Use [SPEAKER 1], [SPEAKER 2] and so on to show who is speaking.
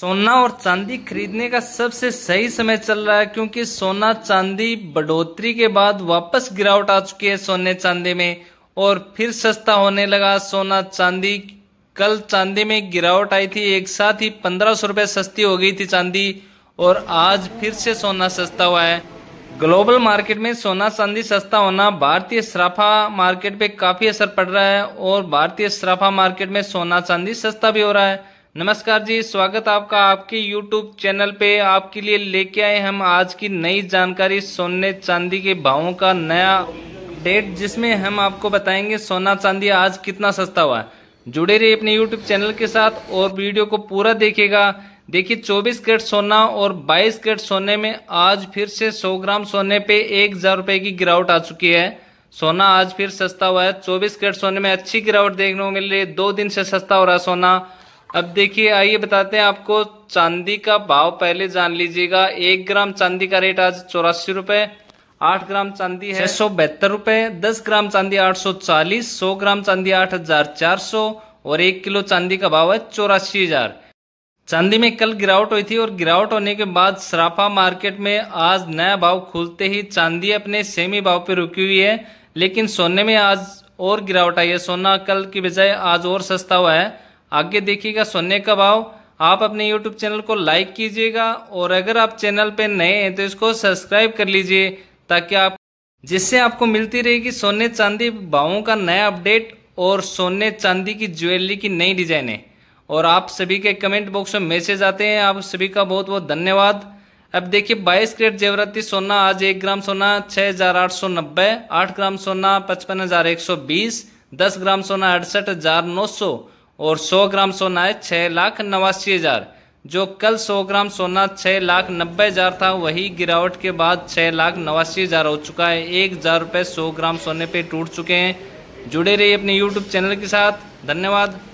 [SPEAKER 1] सोना और चांदी खरीदने का सबसे सही समय चल रहा है क्योंकि सोना चांदी बढ़ोतरी के बाद वापस गिरावट आ चुकी है सोने चांदी में और फिर सस्ता होने लगा सोना चांदी कल चांदी में गिरावट आई थी एक साथ ही पंद्रह सौ रुपये सस्ती हो गई थी चांदी और आज फिर से सोना सस्ता हुआ है ग्लोबल मार्केट में सोना चांदी सस्ता होना भारतीय सराफा मार्केट पे काफ़ी असर पड़ रहा है और भारतीय सराफा मार्केट में सोना चांदी सस्ता भी हो रहा है नमस्कार जी स्वागत आपका आपके YouTube चैनल पे आपके लिए लेके आए हम आज की नई जानकारी सोने चांदी के भावों का नया डेट जिसमें हम आपको बताएंगे सोना चांदी आज कितना सस्ता हुआ है जुड़े रहिए अपने YouTube चैनल के साथ और वीडियो को पूरा देखेगा देखिए 24 कैरेट सोना और 22 कैरेट सोने में आज फिर से 100 ग्राम सोने पे एक हजार की गिरावट आ चुकी है सोना आज फिर सस्ता हुआ है 24 कैरेट सोने में अच्छी गिरावट देखने को मिल रही है दो दिन से सस्ता हो रहा है सोना अब देखिए आइए बताते हैं आपको चांदी का भाव पहले जान लीजिएगा एक ग्राम चांदी का रेट आज चौरासी रुपए आठ ग्राम चांदी है सौ बहत्तर रुपए दस ग्राम चांदी आठ सौ चालीस सौ ग्राम चांदी आठ हजार चार सौ और एक किलो चांदी का भाव है चौरासी हजार चांदी में कल गिरावट हुई थी और गिरावट होने के बाद सराफा मार्केट में आज नया भाव खुलते ही चांदी अपने सेमी भाव पर रुकी हुई है लेकिन सोने में आज और गिरावट आई है सोना कल की बजाय आज और सस्ता हुआ है आगे देखिएगा सोने का भाव आप अपने यूट्यूब चैनल को लाइक कीजिएगा और अगर आप चैनल पे नए हैं तो इसको सब्सक्राइब कर लीजिए ताकि आप जिससे आपको मिलती रहेगी सोने चांदी भावों का नया अपडेट और सोने चांदी की ज्वेलरी की नई डिजाइने और आप सभी के कमेंट बॉक्स में मैसेज आते हैं आप सभी का बहुत बहुत धन्यवाद अब देखिए बाईस क्रेट जेवराती सोना आज एक ग्राम सोना छह हजार आठ सौ नब्बे आठ ग्राम सोना पचपन हजार एक सौ बीस दस ग्राम सोना अड़सठ हजार नौ सौ और 100 ग्राम सोना है छः लाख नवासी हज़ार जो कल 100 ग्राम सोना छः लाख नब्बे हज़ार था वही गिरावट के बाद छः लाख नवासी हज़ार हो चुका है एक हज़ार रुपये सौ ग्राम सोने पे टूट चुके हैं जुड़े रहिए अपने यूट्यूब चैनल के साथ धन्यवाद